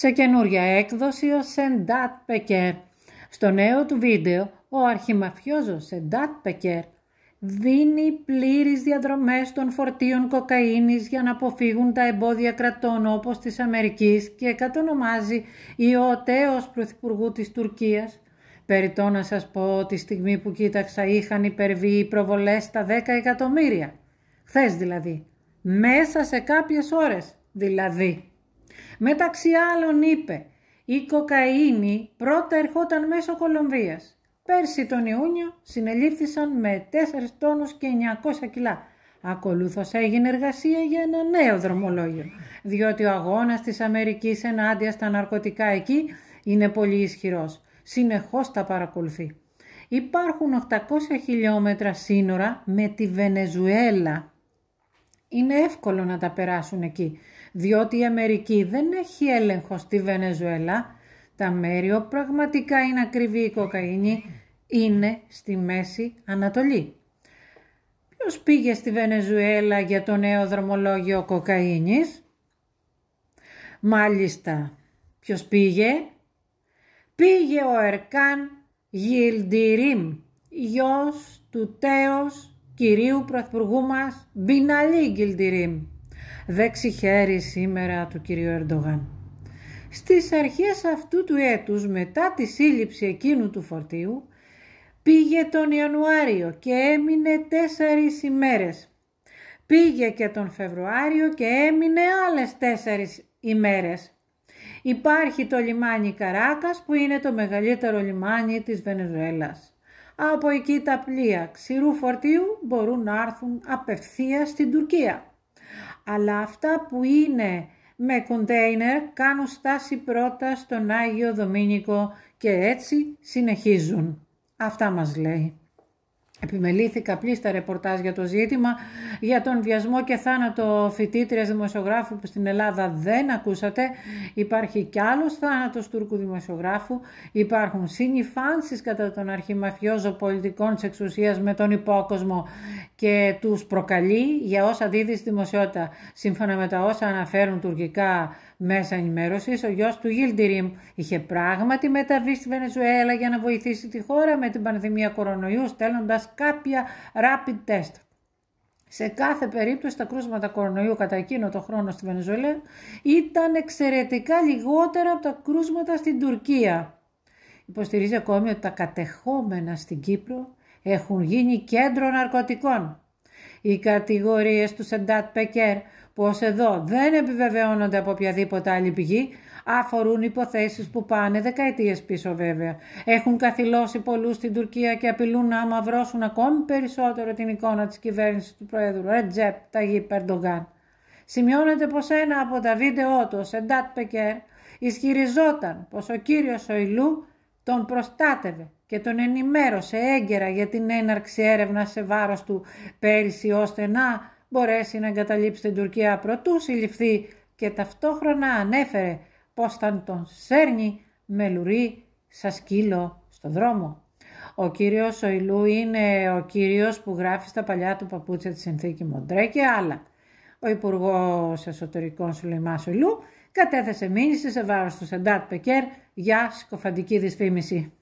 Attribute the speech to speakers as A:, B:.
A: σε καινούρια έκδοση ο Σεντάτ Πεκέρ. Στο νέο του βίντεο, ο αρχιμαφιόζος Σεντάτ Πεκέρ δίνει πλήρεις διαδρομές των φορτίων κοκαίνης για να αποφύγουν τα εμπόδια κρατών όπως της Αμερικής και κατονομάζει Ιωτέος Πρωθυπουργού της Τουρκίας. Περιτώ να σας πω ότι στιγμή που κοίταξα είχαν υπερβεί οι προβολές στα 10 εκατομμύρια. Χθες δηλαδή. Μέσα σε κάποιες ώρες δηλαδή. Μεταξύ άλλων είπε «Η κοκαίνη πρώτα ερχόταν μέσω Κολομβίας. Πέρσι τον Ιούνιο συνελήφθησαν με 4 τόνους και 900 κιλά». Ακολούθως έγινε εργασία για ένα νέο δρομολόγιο, διότι ο αγώνας της Αμερικής ενάντια στα ναρκωτικά εκεί είναι πολύ ισχυρός. Συνεχώς τα παρακολουθεί. Υπάρχουν 800 χιλιόμετρα σύνορα με τη Βενεζουέλα είναι εύκολο να τα περάσουν εκεί, διότι η Αμερική δεν έχει έλεγχο στη Βενεζουέλα. Τα μέρη όπου πραγματικά είναι ακριβή η κοκαίνη είναι στη Μέση Ανατολή. Ποιος πήγε στη Βενεζουέλα για το νέο δρομολόγιο κοκαίνης? Μάλιστα, ποιος πήγε? Πήγε ο Ερκάν Γιλντιρίμ, γιος του τέος κυρίου Πρωθυπουργού μας Μπιναλή Γκυλτιρίμ, δέξι χέρι σήμερα του κυρίου Ερντογάν. Στις αρχές αυτού του έτους μετά τη σύλληψη εκείνου του φορτίου πήγε τον Ιανουάριο και έμεινε τέσσερις ημέρες. Πήγε και τον Φεβρουάριο και έμεινε άλλες τέσσερις ημέρες. Υπάρχει το λιμάνι Καράκας που είναι το μεγαλύτερο λιμάνι της Βενεζουέλας. Από εκεί τα πλοία ξηρού φορτίου μπορούν να έρθουν απευθείας στην Τουρκία. Αλλά αυτά που είναι με κοντέινερ κάνουν στάση πρώτα στον Άγιο Δομήνικο και έτσι συνεχίζουν. Αυτά μας λέει. Επιμελήθηκα πλήστα ρεπορτάζ για το ζήτημα, για τον βιασμό και θάνατο φοιτήτριας δημοσιογράφου που στην Ελλάδα δεν ακούσατε. Υπάρχει κι άλλος θάνατος Τούρκου δημοσιογράφου. Υπάρχουν σύνυφάνσει κατά τον αρχιμαφιόζο πολιτικών της εξουσίας με τον υπόκοσμο και τους προκαλεί για όσα δίδει στη δημοσιότητα. Σύμφωνα με τα όσα αναφέρουν τουρκικά μέσα ενημέρωσης, ο γιος του Γιλντιρίμ είχε πράγματι μεταβεί στη Βενεζουέλα για να βοηθήσει τη χώρα με την πανδημία κορονοϊού στέλνοντας κάποια rapid test. Σε κάθε περίπτωση τα κρούσματα κορονοϊού κατά εκείνο το χρόνο στη Βενεζουέλα ήταν εξαιρετικά λιγότερα από τα κρούσματα στην Τουρκία. Υποστηρίζει ακόμη ότι τα κατεχόμενα στην Κύπρο έχουν γίνει κέντρο ναρκωτικών. Οι κατηγορίες του Σεντάτ Πεκέρ πως εδώ δεν επιβεβαιώνονται από οποιαδήποτε άλλη πηγή, αφορούν υποθέσεις που πάνε δεκαετίες πίσω βέβαια. Έχουν καθυλώσει πολλούς στην Τουρκία και απειλούν να αμαυρώσουν ακόμη περισσότερο την εικόνα της κυβέρνησης του Πρόεδρου Ρετζέπ Ταγί Περντογκάν. Σημειώνεται πως ένα από τα βίντεό του, ο Σεντάτ Πεκέρ, ισχυριζόταν πως ο κύριος Σοηλού τον προστάτευε και τον ενημέρωσε έγκαιρα για την έναρξη έρευνα σε βάρος του πέρυσι ώστε να μπορέσει να εγκαταλείψει την Τουρκία προτού συλληφθεί και ταυτόχρονα ανέφερε πως θα τον σέρνει με λουρί σαν σκύλο στο δρόμο. Ο κύριος Σοηλού είναι ο κύριος που γράφει στα παλιά του παπούτσια τη συνθήκη Μοντρέ και άλλα. Ο Υπουργός Εσωτερικών Σουλεϊμά Σοηλού κατέθεσε μήνυση σε βάρος του Σεντάτ Πεκέρ για σκοφαντική δυσφήμιση.